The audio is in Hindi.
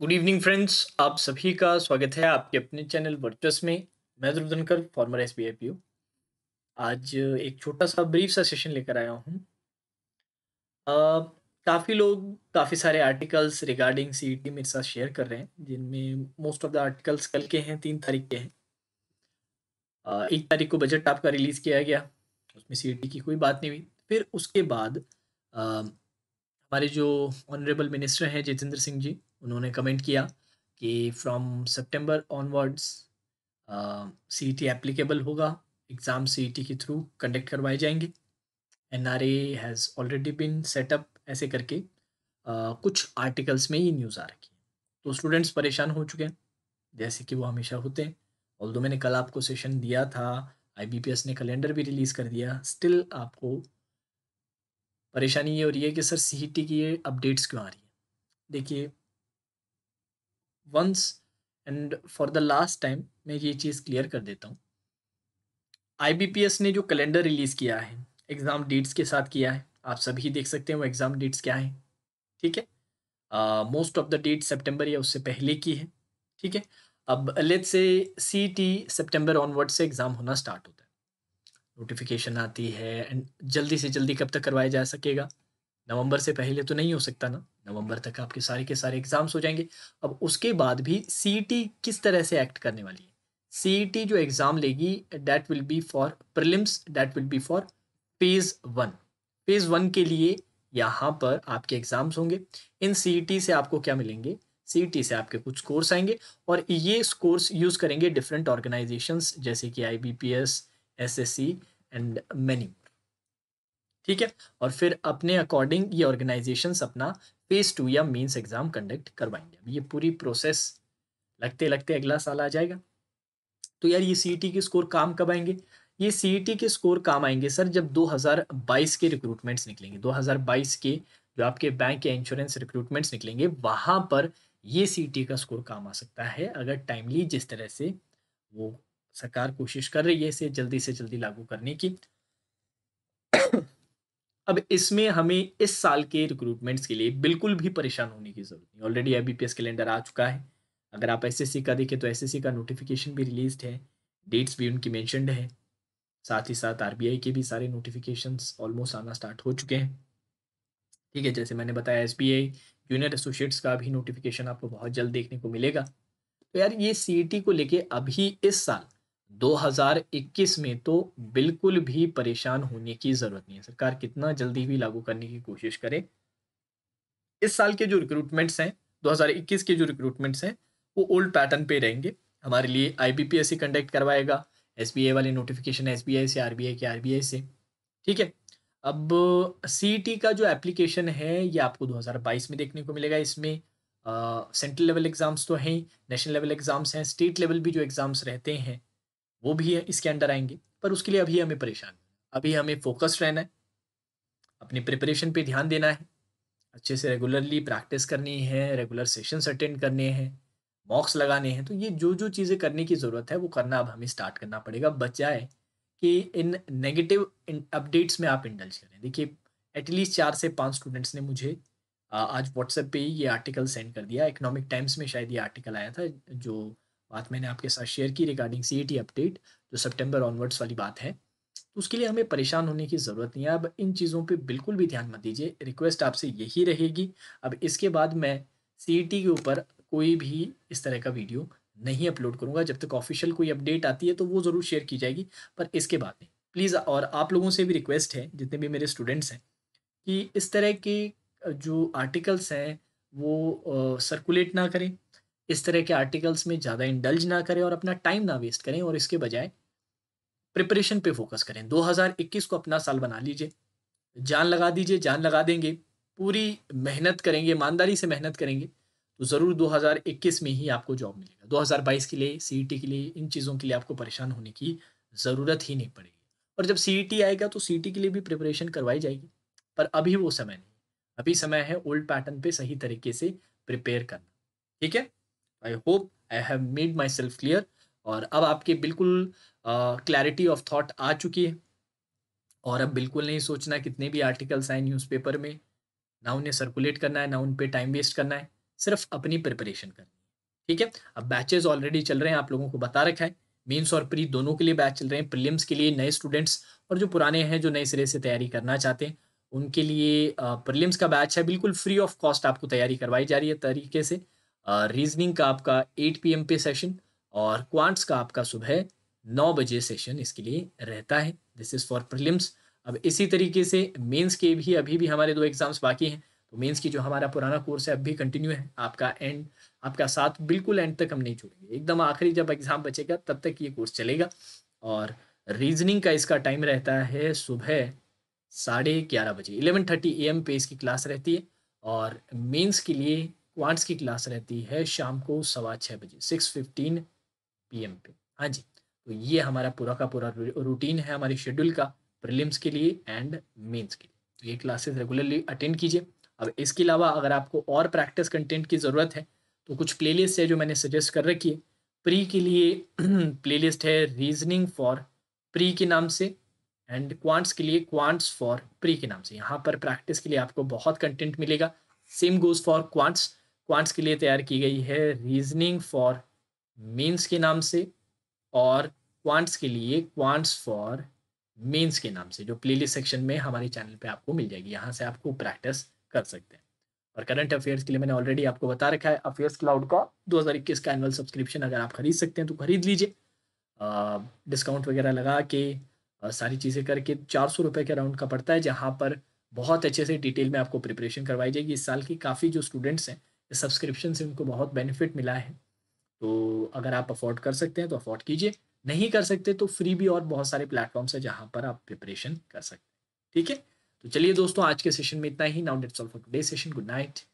गुड इवनिंग फ्रेंड्स आप सभी का स्वागत है आपके अपने चैनल वर्चस में मैं ध्रुव धनकर फॉर्मर एस बी आज एक छोटा सा ब्रीफ सा सेशन लेकर आया हूँ काफ़ी लोग काफ़ी सारे आर्टिकल्स रिगार्डिंग सी मेरे साथ शेयर कर रहे हैं जिनमें मोस्ट ऑफ द आर्टिकल्स कल के हैं तीन तारीख के हैं एक तारीख को बजट आपका रिलीज़ किया गया उसमें सी e की कोई बात नहीं हुई फिर उसके बाद हमारे जो ऑनरेबल मिनिस्टर हैं जितेंद्र सिंह जी उन्होंने कमेंट किया कि फ्रॉम सितंबर ऑनवर्ड्स सी टी एप्लीकेबल होगा एग्ज़ाम सी टी के थ्रू कंडक्ट करवाए जाएंगे N R A has already been set up ऐसे करके uh, कुछ आर्टिकल्स में ये न्यूज़ आ रखी है तो स्टूडेंट्स परेशान हो चुके हैं जैसे कि वो हमेशा होते हैं ऑल मैंने कल आपको सेशन दिया था आईबीपीएस ने कैलेंडर भी रिलीज़ कर दिया स्टिल आपको परेशानी ये हो रही है कि सर सीईटी e की ये अपडेट्स क्यों आ रही है देखिए once and for the last time मैं ये चीज़ क्लियर कर देता हूँ आई ने जो कैलेंडर रिलीज़ किया है एग्ज़ाम डेट्स के साथ किया है आप सभी देख सकते हैं वो एग्ज़ाम डेट्स क्या है ठीक है most of the date September या उससे पहले की है ठीक है अब लेट से सी टी सेप्टेम्बर ऑनवर्ड से एग्ज़ाम होना स्टार्ट होता है नोटिफिकेशन आती है एंड जल्दी से जल्दी कब तक करवाया जा सकेगा नवंबर से पहले तो नहीं हो सकता ना नवंबर तक आपके सारे के सारे एग्ज़ाम्स हो जाएंगे अब उसके बाद भी सी e किस तरह से एक्ट करने वाली है सी e जो एग्ज़ाम लेगी date will be for prelims date will be for phase one phase one के लिए यहाँ पर आपके एग्ज़ाम्स होंगे इन सी e से आपको क्या मिलेंगे सी से आपके कुछ कोर्स आएंगे और ये कोर्स यूज़ करेंगे डिफरेंट ऑर्गेनाइजेशंस जैसे कि I B P S S S C and many ठीक है और फिर अपने अकॉर्डिंग ये ऑर्गेनाइजेशन अपना फेज टू या मेंस एग्जाम कंडक्ट करवाएंगे ये पूरी प्रोसेस लगते लगते अगला साल आ जाएगा तो यार ये सी e के स्कोर काम कब आएंगे ये सी e के स्कोर काम आएंगे सर जब 2022 के रिक्रूटमेंट्स निकलेंगे 2022 के जो आपके बैंक के इंश्योरेंस रिक्रूटमेंट्स निकलेंगे वहाँ पर ये सी e का स्कोर काम आ सकता है अगर टाइमली जिस तरह से वो सरकार कोशिश कर रही है इसे जल्दी से जल्दी लागू करने की अब इसमें हमें इस साल के रिक्रूटमेंट्स के लिए बिल्कुल भी परेशान होने की जरूरत नहीं ऑलरेडी आई कैलेंडर आ चुका है अगर आप एस का देखें तो एस का नोटिफिकेशन भी रिलीज है डेट्स भी उनकी मैंशनड है साथ ही साथ आर के भी सारे नोटिफिकेशन ऑलमोस्ट आना स्टार्ट हो चुके हैं ठीक है जैसे मैंने बताया एस जूनियर एसोसिएट्स का भी नोटिफिकेशन आपको बहुत जल्द देखने को मिलेगा तो यार ये सी e को लेके अभी इस साल 2021 में तो बिल्कुल भी परेशान होने की ज़रूरत नहीं है सरकार कितना जल्दी भी लागू करने की कोशिश करे इस साल के जो रिक्रूटमेंट्स हैं 2021 के जो रिक्रूटमेंट्स हैं वो ओल्ड पैटर्न पे रहेंगे हमारे लिए I B P S C conduct करवाएगा एस बी आई वाले नोटिफिकेशन एस बी आई से आर बी आई के आर बी आई से ठीक है अब सी टी e का जो एप्लीकेशन है ये आपको 2022 में देखने को मिलेगा इसमें सेंट्रल लेवल एग्ज़ाम्स तो हैं नेशनल लेवल एग्ज़ाम्स हैं स्टेट लेवल भी जो एग्ज़ाम्स रहते हैं वो भी इसके अंडर आएंगे पर उसके लिए अभी हमें परेशान अभी हमें फोकस रहना है अपनी प्रिपरेशन पे ध्यान देना है अच्छे से रेगुलरली प्रैक्टिस करनी है रेगुलर सेशंस अटेंड करने हैं मॉक्स लगाने हैं तो ये जो जो चीज़ें करने की ज़रूरत है वो करना अब हमें स्टार्ट करना पड़ेगा बचाए कि इन नेगेटिव अपडेट्स में आप इंडल्ज करें देखिए एटलीस्ट चार से पाँच स्टूडेंट्स ने मुझे आज व्हाट्सएप पे ये आर्टिकल सेंड कर दिया इकोनॉमिक टाइम्स में शायद ये आर्टिकल आया था जो बात मैंने आपके साथ शेयर की रिगार्डिंग सी अपडेट जो सेप्टेम्बर ऑनवर्ड्स वाली बात है तो उसके लिए हमें परेशान होने की ज़रूरत नहीं है अब इन चीज़ों पर बिल्कुल भी ध्यान मत दीजिए रिक्वेस्ट आपसे यही रहेगी अब इसके बाद मैं सी e के ऊपर कोई भी इस तरह का वीडियो नहीं अपलोड करूँगा जब तक ऑफिशियल कोई अपडेट आती है तो वो ज़रूर शेयर की जाएगी पर इसके बाद नहीं प्लीज़ और आप लोगों से भी रिक्वेस्ट है जितने भी मेरे स्टूडेंट्स हैं कि इस तरह के जो आर्टिकल्स हैं वो सर्कुलेट ना करें इस तरह के आर्टिकल्स में ज़्यादा इंडल्ज ना करें और अपना टाइम ना वेस्ट करें और इसके बजाय प्रिपरेशन पे फोकस करें 2021 को अपना साल बना लीजिए जान लगा दीजिए जान लगा देंगे पूरी मेहनत करेंगे ईमानदारी से मेहनत करेंगे तो ज़रूर 2021 में ही आपको जॉब मिलेगा 2022 के लिए सी e के लिए इन चीज़ों के लिए आपको परेशान होने की ज़रूरत ही नहीं पड़ेगी और जब सी e आएगा तो सी e के लिए भी प्रिपरेशन करवाई जाएगी पर अभी वो समय नहीं अभी समय है ओल्ड पैटर्न पे सही तरीके से प्रिपेयर करना ठीक है I hope I have made myself clear और अब आपके बिल्कुल क्लैरिटी ऑफ थॉट आ चुकी है और अब बिल्कुल नहीं सोचना कितने भी आर्टिकल्स आए न्यूज़पेपर में ना उन्हें सर्कुलेट करना है ना उन पर टाइम वेस्ट करना है सिर्फ अपनी प्रिपरेशन करनी है ठीक है अब बैचेज ऑलरेडी चल रहे हैं आप लोगों को बता रखा है मीन्स और प्री दोनों के लिए बैच चल रहे हैं प्रिलिम्स के लिए नए स्टूडेंट्स और जो पुराने हैं जो नए सिरे से तैयारी करना चाहते हैं उनके लिए प्रिलिम्स का बैच है बिल्कुल फ्री ऑफ कॉस्ट आपको तैयारी करवाई जा रही है तरीके से रीजनिंग का आपका 8 पीएम पे सेशन और क्वांट्स का आपका सुबह नौ बजे सेशन इसके लिए रहता है दिस इज़ फॉर प्रिलिम्स अब इसी तरीके से मेंस के भी अभी भी हमारे दो एग्ज़ाम्स बाकी हैं तो मेंस की जो हमारा पुराना कोर्स है अब भी कंटिन्यू है आपका एंड आपका साथ बिल्कुल एंड तक हम नहीं छोड़ेंगे एकदम आखिरी जब एग्ज़ाम बचेगा तब तक ये कोर्स चलेगा और रीजनिंग का इसका टाइम रहता है सुबह साढ़े ग्यारह बजे इलेवन थर्टी ए एम पे इसकी क्लास रहती है और मेंस के लिए क्वांट्स की क्लास रहती है शाम को सवा छः बजे सिक्स फिफ्टीन पी एम पे हाँ जी तो ये हमारा पूरा का पूरा रूटीन है हमारे शेड्यूल का प्रिलिम्स के लिए एंड मेंस के लिए तो ये क्लासेस रेगुलरली अटेंड कीजिए अब इसके अलावा अगर आपको और प्रैक्टिस कंटेंट की ज़रूरत है तो कुछ प्ले है जो मैंने सजेस्ट कर रखी है प्री के लिए प्ले है रीजनिंग फॉर प्री के नाम से एंड क्वांट्स के लिए क्वांट्स फॉर प्री के नाम से यहाँ पर प्रैक्टिस के लिए आपको बहुत कंटेंट मिलेगा same goes for quants quants के लिए तैयार की गई है रीजनिंग फॉर मीन्स के नाम से और क्वांट्स के लिए क्वांट्स फॉर मीन्स के नाम से जो प्लेलिस्ट सेक्शन में हमारे चैनल पे आपको मिल जाएगी यहाँ से आपको प्रैक्टिस कर सकते हैं और करंट अफेयर्स के लिए मैंने ऑलरेडी आपको बता रखा है अफेयर्स क्लाउड का 2021 का एनुअल सब्सक्रिप्शन अगर आप खरीद सकते हैं तो खरीद लीजिए डिस्काउंट वगैरह लगा के आ, सारी चीज़ें करके चार सौ रुपये के अराउंड का पड़ता है जहाँ पर बहुत अच्छे से डिटेल में आपको प्रिपरेशन करवाई जाएगी इस साल की काफ़ी जो स्टूडेंट्स हैं सब्सक्रिप्शन से उनको बहुत बेनिफिट मिला है तो अगर आप अफोर्ड कर सकते हैं तो अफोर्ड कीजिए नहीं कर सकते तो फ्री भी और बहुत सारे प्लेटफॉर्म्स हैं जहाँ पर आप प्रिपरेशन कर सकते हैं ठीक है तो चलिए दोस्तों आज के सेशन में इतना ही now that's all for today session good night